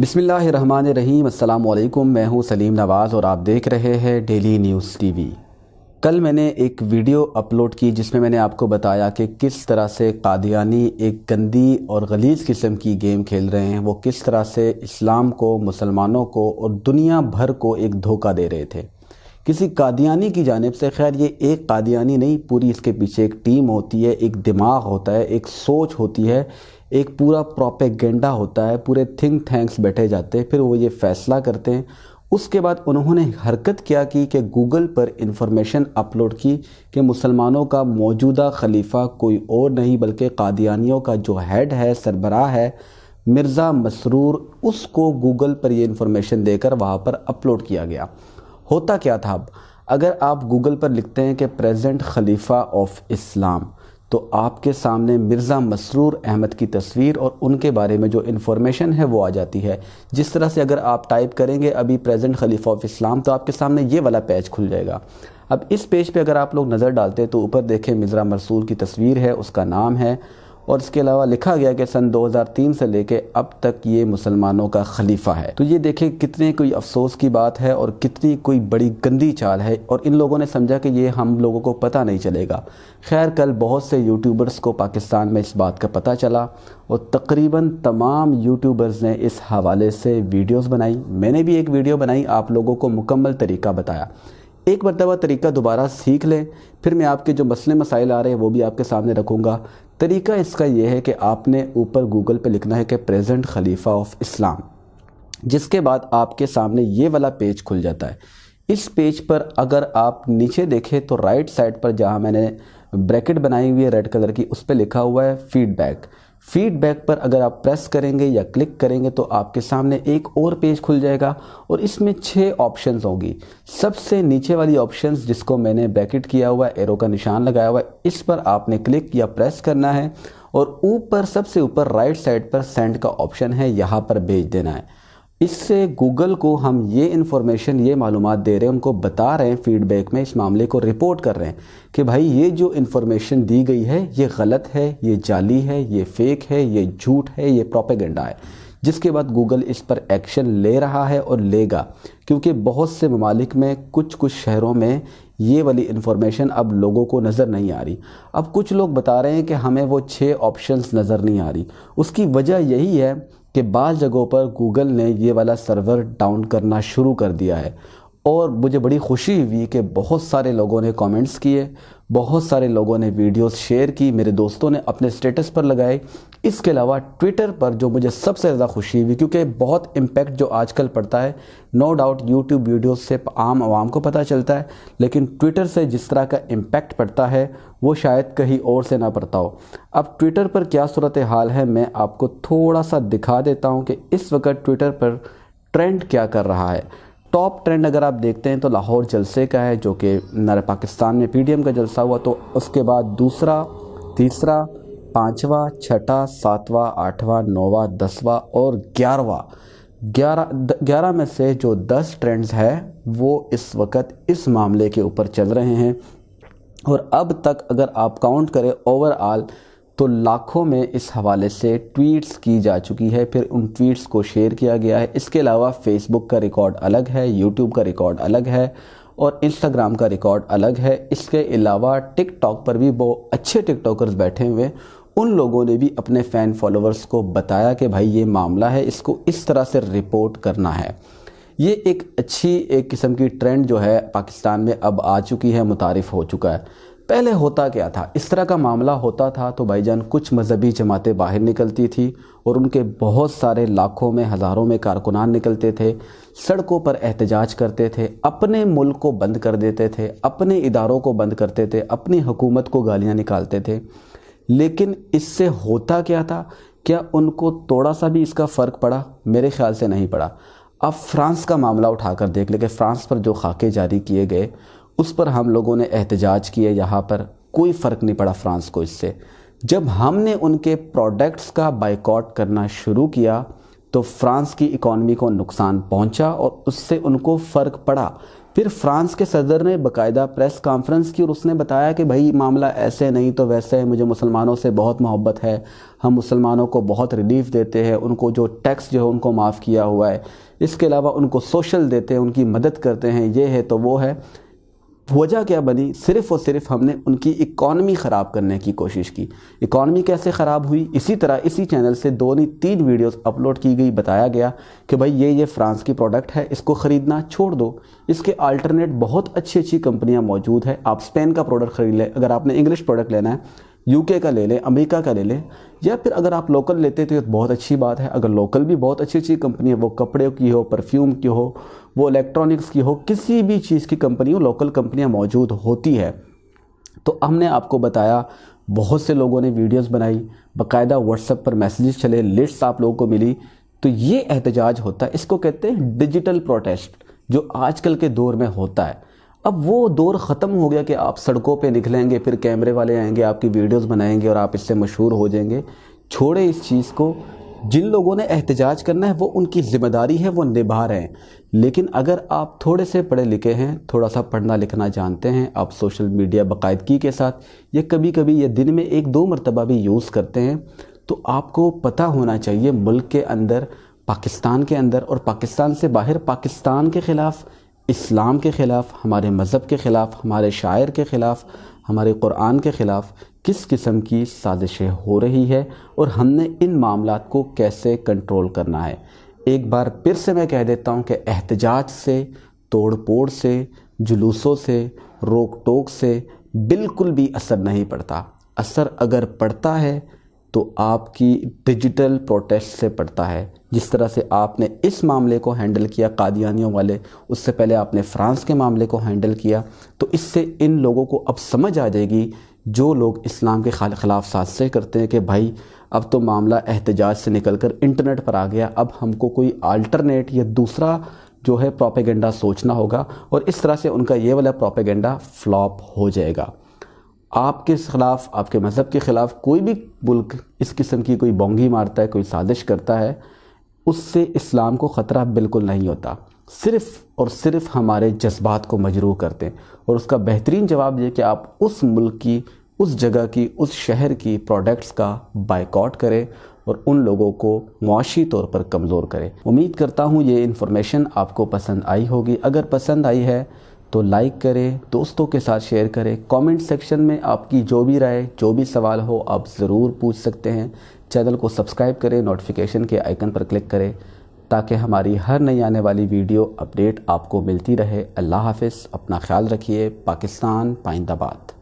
बिसमीम् अल्लाम मैं हूं सलीम नवाज़ और आप देख रहे हैं डेली न्यूज़ टीवी कल मैंने एक वीडियो अपलोड की जिसमें मैंने आपको बताया कि किस तरह से कादियानी एक गंदी और गलीज़ किस्म की गेम खेल रहे हैं वो किस तरह से इस्लाम को मुसलमानों को और दुनिया भर को एक धोखा दे रहे थे किसी कादियानी की जानब से खैर ये एक कादियानी नहीं पूरी इसके पीछे एक टीम होती है एक दिमाग होता है एक सोच होती है एक पूरा प्रोपेगेंडा होता है पूरे थिंक थैंक्स बैठे जाते हैं फिर वो ये फैसला करते हैं उसके बाद उन्होंने हरकत किया कि कि गूगल पर इंफॉर्मेशन अपलोड की कि मुसलमानों का मौजूदा खलीफा कोई और नहीं बल्कि कादियानियों का जो हेड है सरबराह है मिर्ज़ा मसरूर उसको गूगल पर यह इंफॉर्मेशन देकर वहाँ पर अपलोड किया गया होता क्या था अब अगर आप गूगल पर लिखते हैं कि प्रेजेंट खलीफा ऑफ इस्लाम तो आपके सामने मिर्ज़ा मसरूर अहमद की तस्वीर और उनके बारे में जो इन्फॉर्मेशन है वो आ जाती है जिस तरह से अगर आप टाइप करेंगे अभी प्रेजेंट खलीफा ऑफ इस्लाम तो आपके सामने ये वाला पेज खुल जाएगा अब इस पेज पे अगर आप लोग नज़र डालते हैं तो ऊपर देखें मिर्ज़ा मसरूर की तस्वीर है उसका नाम है और इसके अलावा लिखा गया कि सन 2003 से लेकर अब तक ये मुसलमानों का खलीफा है तो ये देखें कितने कोई अफसोस की बात है और कितनी कोई बड़ी गंदी चाल है और इन लोगों ने समझा कि ये हम लोगों को पता नहीं चलेगा खैर कल बहुत से यूट्यूबर्स को पाकिस्तान में इस बात का पता चला और तकरीबन तमाम यूट्यूबर्स ने इस हवाले से वीडियोज़ बनाई मैंने भी एक वीडियो बनाई आप लोगों को मुकम्मल तरीका बताया एक मरतबा तरीका दोबारा सीख लें फिर मैं आपके जो मसले मसाइल आ रहे हैं वो भी आपके सामने रखूँगा तरीका इसका यह है कि आपने ऊपर गूगल पर लिखना है कि प्रेजेंट खलीफा ऑफ इस्लाम जिसके बाद आपके सामने ये वाला पेज खुल जाता है इस पेज पर अगर आप नीचे देखें तो राइट साइड पर जहाँ मैंने ब्रैकेट बनाई हुई है रेड कलर की उस पर लिखा हुआ है फीडबैक फीडबैक पर अगर आप प्रेस करेंगे या क्लिक करेंगे तो आपके सामने एक और पेज खुल जाएगा और इसमें छः ऑप्शंस होगी सबसे नीचे वाली ऑप्शंस जिसको मैंने ब्रैकेट किया हुआ एरो का निशान लगाया हुआ है इस पर आपने क्लिक या प्रेस करना है और ऊपर सबसे ऊपर राइट साइड पर सेंड का ऑप्शन है यहाँ पर भेज देना है इससे गूगल को हम ये इन्फॉर्मेशन ये मालूम दे रहे हैं उनको बता रहे हैं फीडबैक में इस मामले को रिपोर्ट कर रहे हैं कि भाई ये जो इन्फॉर्मेशन दी गई है ये गलत है ये जाली है ये फेक है ये झूठ है ये प्रोपेगेंडा है जिसके बाद गूगल इस पर एक्शन ले रहा है और लेगा क्योंकि बहुत से ममालिक में कुछ कुछ शहरों में ये वाली इन्फॉर्मेशन अब लोगों को नज़र नहीं आ रही अब कुछ लोग बता रहे हैं कि हमें वो छः ऑप्शंस नज़र नहीं आ रही उसकी वजह यही है कि बाज़ जगहों पर गूगल ने ये वाला सर्वर डाउन करना शुरू कर दिया है और मुझे बड़ी खुशी हुई कि बहुत सारे लोगों ने कमेंट्स किए बहुत सारे लोगों ने वीडियोस शेयर की मेरे दोस्तों ने अपने स्टेटस पर लगाए इसके अलावा ट्विटर पर जो मुझे सबसे ज़्यादा खुशी हुई क्योंकि बहुत इम्पेक्ट जो आजकल पड़ता है नो डाउट यूट्यूब वीडियोस से आम आवाम को पता चलता है लेकिन ट्विटर से जिस तरह का इम्पेक्ट पड़ता है वो शायद कहीं और से ना पड़ता हो अब ट्विटर पर क्या सूरत हाल है मैं आपको थोड़ा सा दिखा देता हूँ कि इस वक्त ट्विटर पर ट्रेंड क्या कर रहा है टॉप ट्रेंड अगर आप देखते हैं तो लाहौर जलसे का है जो कि पाकिस्तान में पीडीएम का जलसा हुआ तो उसके बाद दूसरा तीसरा पाँचवा छठा सातवां आठवां नौवा दसवा और ग्यारहवा ग्यारह ग्यारह में से जो दस ट्रेंड्स हैं वो इस वक्त इस मामले के ऊपर चल रहे हैं और अब तक अगर आप काउंट करें ओवरऑल तो लाखों में इस हवाले से ट्वीट्स की जा चुकी है फिर उन ट्वीट्स को शेयर किया गया है इसके अलावा फेसबुक का रिकॉर्ड अलग है यूट्यूब का रिकॉर्ड अलग है और इंस्टाग्राम का रिकॉर्ड अलग है इसके अलावा टिकटॉक पर भी बहुत अच्छे टिकटॉकर्स बैठे हुए उन लोगों ने भी अपने फ़ैन फॉलोअर्स को बताया कि भाई ये मामला है इसको इस तरह से रिपोर्ट करना है ये एक अच्छी एक किस्म की ट्रेंड जो है पाकिस्तान में अब आ चुकी है मुतारफ़ हो चुका है पहले होता क्या था इस तरह का मामला होता था तो भाईजान कुछ मजहबी जमातें बाहर निकलती थी और उनके बहुत सारे लाखों में हज़ारों में कारकुनान निकलते थे सड़कों पर एहतजाज करते थे अपने मुल्क को बंद कर देते थे अपने इदारों को बंद करते थे अपनी हुकूमत को गालियाँ निकालते थे लेकिन इससे होता क्या था क्या उनको थोड़ा सा भी इसका फ़र्क पड़ा मेरे ख्याल से नहीं पड़ा अब फ्रांस का मामला उठाकर देख लेके फ्रांस पर जो खाके जारी किए गए उस पर हम लोगों ने एहतजाज किए यहाँ पर कोई फ़र्क नहीं पड़ा फ्रांस को इससे जब हमने उनके प्रोडक्ट्स का बाइकॉट करना शुरू किया तो फ्रांस की इकॉनमी को नुकसान पहुंचा और उससे उनको फ़र्क पड़ा फिर फ्रांस के सदर ने बकायदा प्रेस कॉन्फ्रेंस की और उसने बताया कि भाई मामला ऐसे नहीं तो वैसे है मुझे मुसलमानों से बहुत मोहब्बत है हम मुसलमानों को बहुत रिलीफ देते हैं उनको जो टैक्स जो है उनको माफ़ किया हुआ है इसके अलावा उनको सोशल देते हैं उनकी मदद करते हैं ये है तो वो है वजह क्या बनी सिर्फ और सिर्फ हमने उनकी इकॉनमी ख़राब करने की कोशिश की इकॉनमी कैसे ख़राब हुई इसी तरह इसी चैनल से दो नहीं तीन वीडियोस अपलोड की गई बताया गया कि भाई ये ये फ्रांस की प्रोडक्ट है इसको ख़रीदना छोड़ दो इसके अल्टरनेट बहुत अच्छी अच्छी कंपनियाँ मौजूद है आप स्पेन का प्रोडक्ट ख़रीद लें अगर आपने इंग्लिश प्रोडक्ट लेना है यूके का ले लें अमेरिका का ले लें या फिर अगर आप लोकल लेते तो ये बहुत अच्छी बात है अगर लोकल भी बहुत अच्छी अच्छी कंपनी है वो कपड़े की हो परफ्यूम की हो वो इलेक्ट्रॉनिक्स की हो किसी भी चीज़ की कंपनी हो लोकल कंपनियाँ मौजूद होती है तो हमने आपको बताया बहुत से लोगों ने वीडियोस बनाई बकायदा व्हाट्सएप पर मैसेजेस चले लिस्ट आप लोगों को मिली तो ये एहतजाज होता है इसको कहते हैं डिजिटल प्रोटेस्ट जो आजकल के दौर में होता है अब वो दौर ख़त्म हो गया कि आप सड़कों पे निकलेंगे फिर कैमरे वाले आएंगे आपकी वीडियोस बनाएंगे और आप इससे मशहूर हो जाएंगे छोड़े इस चीज़ को जिन लोगों ने एहतजाज करना है वो उनकी ज़िम्मेदारी है वो निभा रहे हैं लेकिन अगर आप थोड़े से पढ़े लिखे हैं थोड़ा सा पढ़ना लिखना जानते हैं आप सोशल मीडिया बाकायदगी के साथ ये कभी कभी ये दिन में एक दो मरतबा भी यूज़ करते हैं तो आपको पता होना चाहिए मुल्क के अंदर पाकिस्तान के अंदर और पाकिस्तान से बाहर पाकिस्तान के ख़िलाफ़ इस्लाम के ख़िलाफ़ हमारे मज़हब के ख़िलाफ़ हमारे शायर के ख़िलाफ़ हमारे कुरान के ख़िलाफ़ किस किस्म की साजिशें हो रही है और हमने इन मामला को कैसे कंट्रोल करना है एक बार फिर से मैं कह देता हूँ कि एहतजाज से तोड़ पोड़ से जुलूसों से रोक टोक से बिल्कुल भी असर नहीं पड़ता असर अगर पड़ता है तो आपकी डिजिटल प्रोटेस्ट से पड़ता है जिस तरह से आपने इस मामले को हैंडल किया कादियानियों वाले उससे पहले आपने फ्रांस के मामले को हैंडल किया तो इससे इन लोगों को अब समझ आ जाएगी जो लोग इस्लाम के ख़िलाफ़ साजिशें करते हैं कि भाई अब तो मामला एहतजाज से निकल कर इंटरनेट पर आ गया अब हमको कोई आल्टरनेट या दूसरा जो है प्रोपेगेंडा सोचना होगा और इस तरह से उनका ये वाला प्रोपेगेंडा फ्लॉप हो जाएगा आपके ख़िलाफ़ आपके मज़हब के ख़िलाफ़ कोई भी मुल्क इस किस्म की कोई बोंगी मारता है कोई साजिश करता है उससे इस्लाम को ख़तरा बिल्कुल नहीं होता सिर्फ और सिर्फ हमारे जज्बात को मजरूह करते हैं और उसका बेहतरीन जवाब ये कि आप उस मुल्क की उस जगह की उस शहर की प्रोडक्ट्स का बाइकआउट करें और उन लोगों को मुआशी तौर पर कमज़ोर करें उम्मीद करता हूँ ये इन्फॉर्मेशन आपको पसंद आई होगी अगर पसंद आई है तो लाइक करें दोस्तों के साथ शेयर करें कमेंट सेक्शन में आपकी जो भी राय जो भी सवाल हो आप ज़रूर पूछ सकते हैं चैनल को सब्सक्राइब करें नोटिफिकेशन के आइकन पर क्लिक करें ताकि हमारी हर नई आने वाली वीडियो अपडेट आपको मिलती रहे अल्लाह हाफिज़ अपना ख्याल रखिए पाकिस्तान पाइंदाबाद